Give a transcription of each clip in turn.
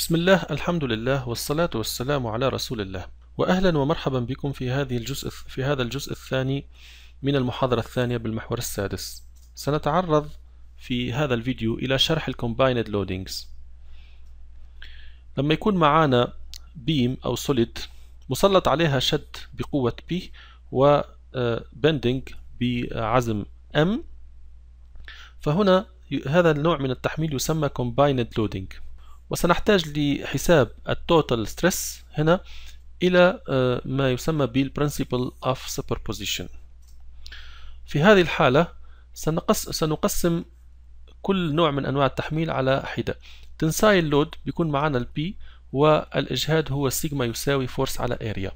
بسم الله الحمد لله والصلاة والسلام على رسول الله وأهلا ومرحبا بكم في هذه الجزء في هذا الجزء الثاني من المحاضرة الثانية بالمحور السادس سنتعرض في هذا الفيديو إلى شرح الكومبايند لودينجز لما يكون معانا بيم أو سوليد مسلط عليها شد بقوة P وبندنج آه، بعزم M فهنا هذا النوع من التحميل يسمى combined loading وسنحتاج لحساب التوتال ستريس هنا إلى آه، ما يسمى بالبرنسيبل of superposition في هذه الحالة سنقسم, سنقسم كل نوع من أنواع التحميل على حدة تنساي اللود بيكون معنا البي والإجهاد هو سيجما يساوي فورس على اريا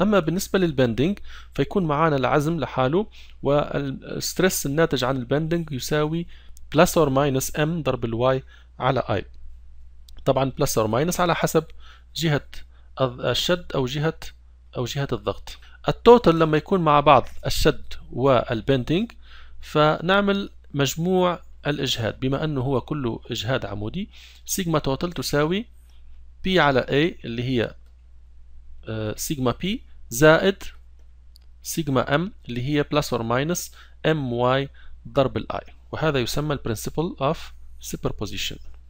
أما بالنسبة للبندنج فيكون معنا العزم لحاله والستريس الناتج عن البندنج يساوي بلس اور ماينس ام ضرب الواي على اي طبعا بلس أو ماينس على حسب جهة الشد أو جهة أو جهة الضغط التوتال لما يكون مع بعض الشد والبندنج فنعمل مجموع الإجهاد بما أنه هو كله إجهاد عمودي سيجما توتال تساوي بي على A اللي هي سيجما آه، بي زائد سيجما M اللي هي بلس اور ماينس MY ضرب الآي وهذا يسمى البرنسبل سوبر بوزيشن